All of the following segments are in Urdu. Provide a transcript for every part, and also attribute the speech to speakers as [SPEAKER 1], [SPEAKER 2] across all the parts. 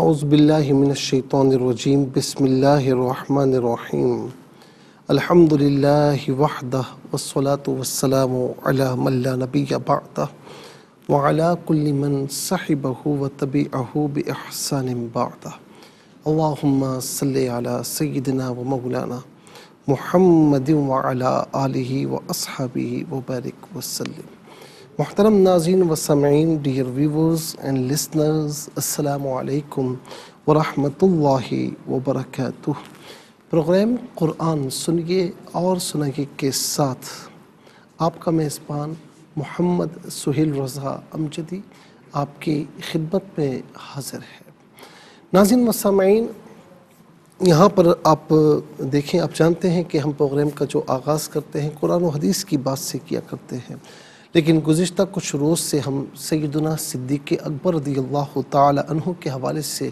[SPEAKER 1] اعوذ باللہ من الشیطان الرجیم بسم اللہ الرحمن الحمد للّہ وحدہ والصلاة والسلام علی من سلاۃ وسلم وبی الباغ ولیمن صاحب و طب اہوب بعدہ اللہم صلی علی سیدنا و مولانا محمد وعلا آلہ و اصحب وبرک وسلم محترم ناظرین و سمعین ڈیئر ویورز اینڈ لسنرز السلام علیکم ورحمۃ اللہ وبرکاتہ پروگرام قرآن سنیے اور سنگے کے ساتھ آپ کا میزبان محمد سہیل رضا امجدی آپ کی خدمت میں حاضر ہے ناظرین و سامعین یہاں پر آپ دیکھیں آپ جانتے ہیں کہ ہم پروگرام کا جو آغاز کرتے ہیں قرآن و حدیث کی بات سے کیا کرتے ہیں لیکن گزشتہ کچھ روز سے ہم سیدنا صدیق اکبر رضی اللہ تعالی عنہ کے حوالے سے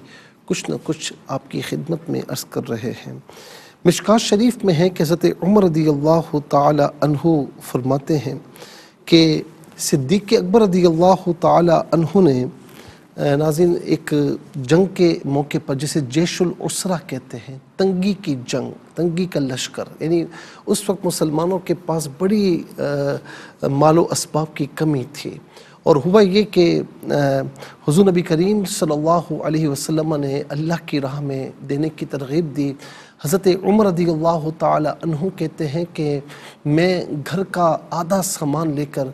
[SPEAKER 1] کچھ نہ کچھ آپ کی خدمت میں عرض کر رہے ہیں مشکات شریف میں ہے کہ حضرت عمر رضی اللہ تعالی عنہ فرماتے ہیں کہ صدیق اکبر رضی اللہ تعالی عنہ نے ناظرین ایک جنگ کے موقع پر جسے جیش الاسرہ کہتے ہیں تنگی کی جنگ تنگی کا لشکر یعنی اس وقت مسلمانوں کے پاس بڑی مال و اسباب کی کمی تھی اور ہوا یہ کہ حضور نبی کریم صلی اللہ علیہ وسلم نے اللہ کی راہ میں دینے کی ترغیب دی حضرت عمر رضی اللہ تعالی عنہ کہتے ہیں کہ میں گھر کا آدھا سامان لے کر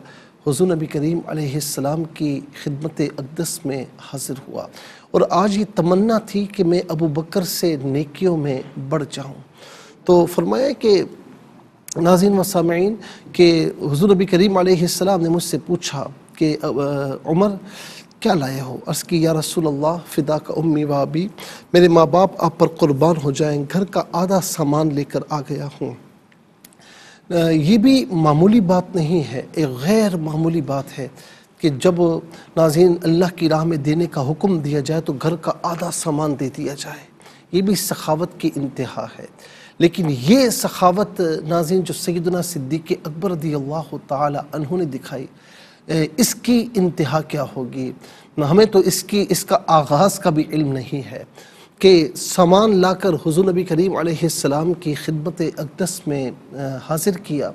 [SPEAKER 1] حضور نبی کریم علیہ السلام کی خدمت اقدس میں حاضر ہوا اور آج یہ تمنا تھی کہ میں ابو بکر سے نیکیوں میں بڑھ جاؤں تو فرمایا کہ ناظرین و سامعین کہ حضور نبی کریم علیہ السلام نے مجھ سے پوچھا کہ عمر کیا لائے ہو عرض کی یا رسول اللہ فدا کا امی و ابی میرے ماں باپ آپ پر قربان ہو جائیں گھر کا آدھا سامان لے کر آ گیا ہوں یہ بھی معمولی بات نہیں ہے ایک غیر معمولی بات ہے کہ جب ناظرین اللہ کی راہ میں دینے کا حکم دیا جائے تو گھر کا آدھا سامان دے دیا جائے یہ بھی سخاوت کی انتہا ہے لیکن یہ سخاوت ناظرین جو سیدنا صدیق اکبر رضی اللہ تعالی عنہ نے دکھائی اس کی انتہا کیا ہوگی ہمیں تو اس کی اس کا آغاز کا بھی علم نہیں ہے کہ سامان لا کر حضور نبی کریم علیہ السلام کی خدمت اقدس میں حاضر کیا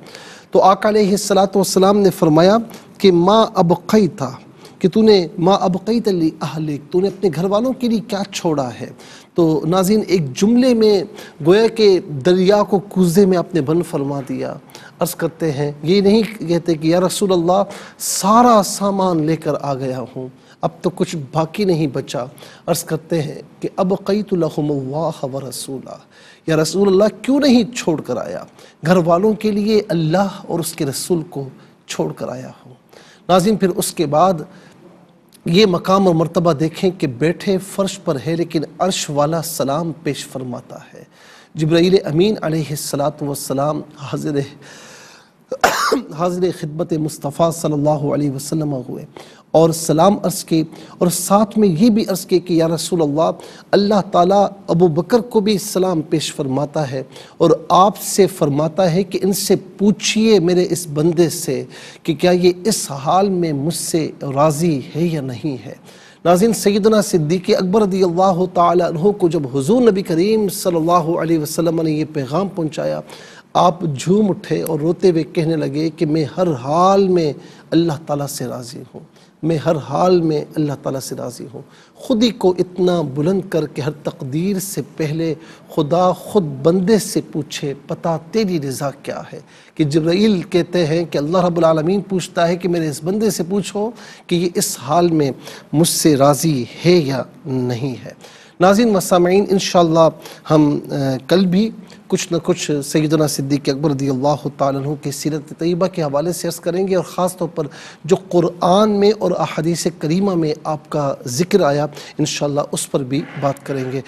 [SPEAKER 1] تو آقا علیہ السلام نے فرمایا کہ ما اب تھا کہ تو نے ما اب قیت اہلک اہل تو نے اپنے گھر والوں کے لیے کیا چھوڑا ہے تو ناظرین ایک جملے میں گویا کہ دریا کو کوزے میں اپنے بن فرما دیا عرض کرتے ہیں یہ نہیں کہتے کہ یا رسول اللہ سارا سامان لے کر آ گیا ہوں اب تو کچھ باقی نہیں بچا عرض کرتے ہیں کہ اب قیت اللہ و رسولہ یا رسول اللہ کیوں نہیں چھوڑ کر آیا گھر والوں کے لیے اللہ اور اس کے رسول کو چھوڑ کر آیا ہو ناظرین پھر اس کے بعد یہ مقام اور مرتبہ دیکھیں کہ بیٹھے فرش پر ہے لیکن عرش والا سلام پیش فرماتا ہے جبرائیل امین علیہ السلام و حاضر حاضر خدمت مصطفیٰ صلی اللہ علیہ وسلم ہوئے اور سلام عرض کے اور ساتھ میں یہ بھی عرض کے کہ یا رسول اللہ اللہ تعالیٰ ابو بکر کو بھی سلام پیش فرماتا ہے اور آپ سے فرماتا ہے کہ ان سے پوچھئے میرے اس بندے سے کہ کیا یہ اس حال میں مجھ سے راضی ہے یا نہیں ہے ناظرین سیدنا صدیق اکبر رضی اللہ تعالیٰ عنہ کو جب حضور نبی کریم صلی اللہ علیہ وسلم نے یہ پیغام پہنچایا آپ جھوم اٹھے اور روتے ہوئے کہنے لگے کہ میں ہر حال میں اللہ تعالیٰ سے راضی ہوں میں ہر حال میں اللہ تعالیٰ سے راضی ہوں خود ہی کو اتنا بلند کر کے ہر تقدیر سے پہلے خدا خود بندے سے پوچھے پتہ تیری رضا کیا ہے کہ جبرائیل کہتے ہیں کہ اللہ رب العالمین پوچھتا ہے کہ میرے اس بندے سے پوچھو کہ یہ اس حال میں مجھ سے راضی ہے یا نہیں ہے ناظرین مسامعین انشاءاللہ ہم کل بھی کچھ نہ کچھ سیدنا صدیق اکبر رضی اللہ تعالیٰ عنہ کے سیرت طیبہ کے حوالے سے عرض کریں گے اور خاص طور پر جو قرآن میں اور احادیث کریمہ میں آپ کا ذکر آیا انشاءاللہ اس پر بھی بات کریں گے